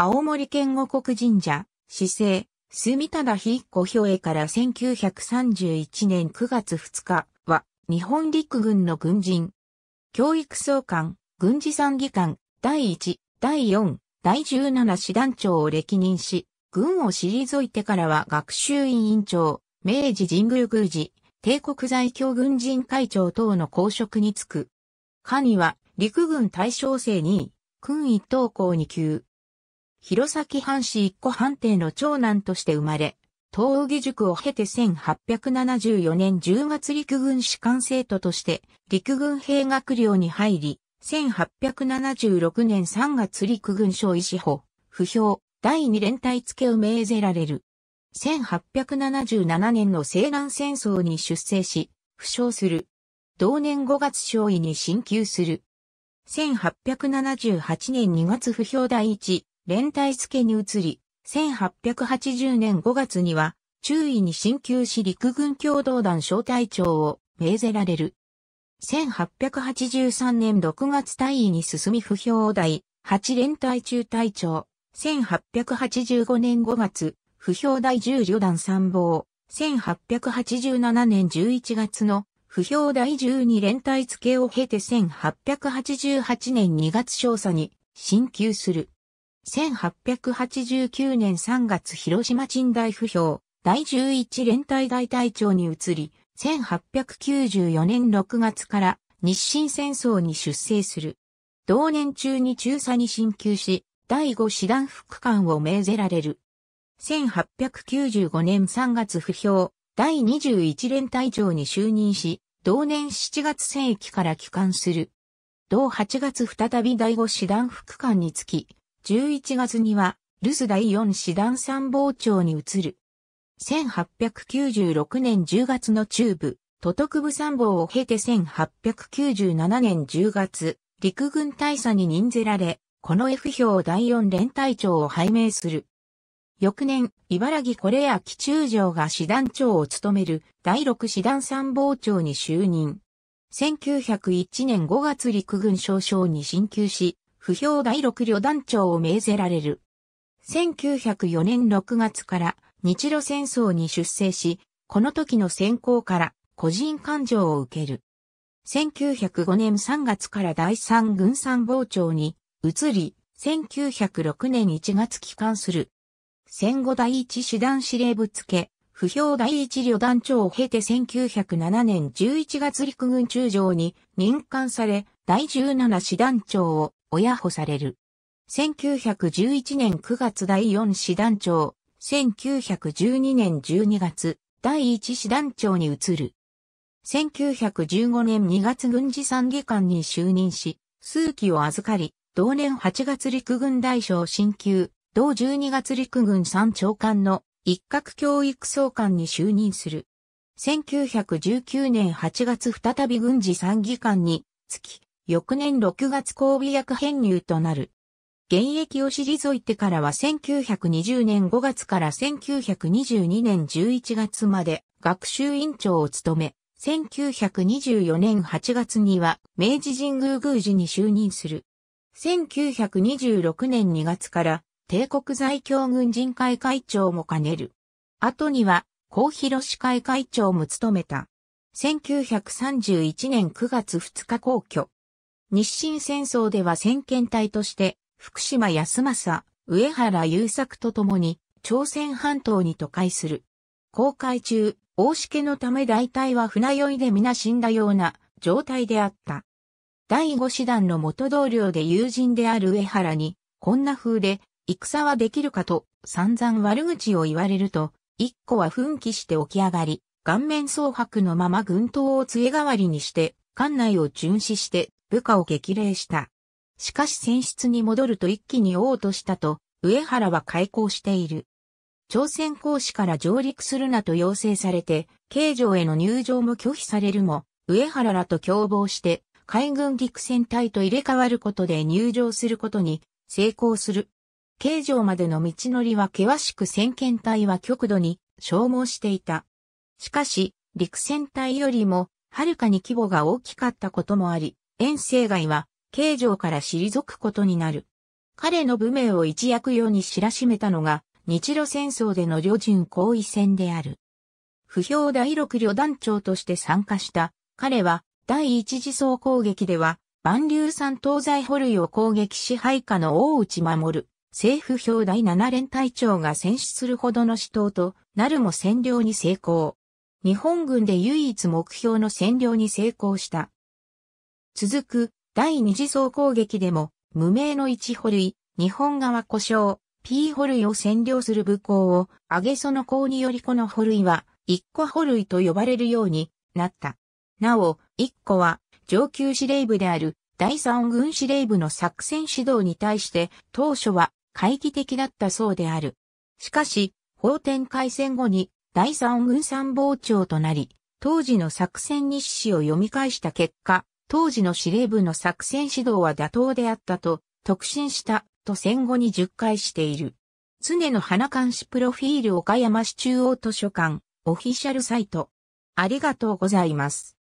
青森県五国神社、市政、住忠彦兵衛から1931年9月2日は、日本陸軍の軍人。教育総監、軍事参議官、第1、第4、第17師団長を歴任し、軍を退いてからは学習委員長、明治神宮宮司、帝国在京軍人会長等の公職に就く。下には、陸軍大将生2位、軍一等校2級、弘前藩士一個藩邸の長男として生まれ、東義塾を経て1874年10月陸軍士官生徒として陸軍兵学寮に入り、1876年3月陸軍省医師法、不評、第二連隊付けを命ぜられる。1877年の西南戦争に出征し、負傷する。同年5月少尉に進級する。1878年2月不評第一連帯付けに移り、1880年5月には、中尉に進級し陸軍共同団小隊長を命ぜられる。1883年6月退位に進み不評大、8連隊中隊長。1885年5月、不評大10旅団参謀。1887年11月の不評第12連隊付けを経て1888年2月少佐に進級する。1889年3月広島鎮大不評、第11連隊大隊長に移り、1894年6月から日清戦争に出征する。同年中に中佐に進級し、第5師団副官を命ぜられる。1895年3月不評、第21連隊長に就任し、同年7月戦役から帰還する。同8月再び第5師団副官につき、11月には、留守第4師団参謀長に移る。1896年10月の中部、都督部参謀を経て1897年10月、陸軍大佐に任ぜられ、この F 表第4連隊長を拝命する。翌年、茨城これや基中将が師団長を務める第6師団参謀長に就任。1901年5月陸軍少将に進級し、不評第六旅団長を命ぜられる。1904年6月から日露戦争に出征し、この時の選考から個人感情を受ける。1905年3月から第三軍参謀長に移り、1906年1月帰還する。戦後第一師団司令部付け、不評第一旅団長を経て1907年11月陸軍中将に任官され、第17師団長を親保される。1911年9月第4師団長、1912年12月、第1師団長に移る。1915年2月軍事参議官に就任し、数期を預かり、同年8月陸軍大将新級、同12月陸軍参長官の一角教育総監に就任する。1919年8月再び軍事参議官に月、翌年6月交尾役編入となる。現役を退いてからは1920年5月から1922年11月まで学習院長を務め、1924年8月には明治神宮宮司に就任する。1926年2月から帝国在京軍人会会長も兼ねる。後には、高広市会会長も務めた。1931年9月2日公挙。日清戦争では先遣隊として、福島康政、上原優作と共に、朝鮮半島に渡海する。航海中、大しけのため大体は船酔いで皆死んだような状態であった。第五師団の元同僚で友人である上原に、こんな風で、戦はできるかと散々悪口を言われると、一個は奮起して起き上がり、顔面蒼白のまま軍刀を杖代わりにして、艦内を巡視して部下を激励した。しかし選出に戻ると一気に王としたと、上原は開校している。朝鮮公使から上陸するなと要請されて、京城への入場も拒否されるも、上原らと共謀して、海軍陸戦隊と入れ替わることで入場することに成功する。京城までの道のりは険しく先遣隊は極度に消耗していた。しかし、陸戦隊よりも、はるかに規模が大きかったこともあり、遠征外は、慶城から退くことになる。彼の武名を一躍世に知らしめたのが、日露戦争での旅順行為戦である。不評第六旅団長として参加した、彼は、第一次総攻撃では、万竜山東西捕類を攻撃し配下の大内守る。政府表第七連隊長が戦死するほどの死闘となるも占領に成功。日本軍で唯一目標の占領に成功した。続く第二次総攻撃でも無名の一歩類、日本側故障、P 歩類を占領する武功を上げその功によりこの歩類は一個歩類と呼ばれるようになった。なお、一個は上級司令部である第三軍司令部の作戦指導に対して当初は懐疑的だったそうである。しかし、法典開戦後に第三軍参謀長となり、当時の作戦日誌を読み返した結果、当時の司令部の作戦指導は妥当であったと、特進したと戦後に述回している。常の花監視プロフィール岡山市中央図書館、オフィシャルサイト。ありがとうございます。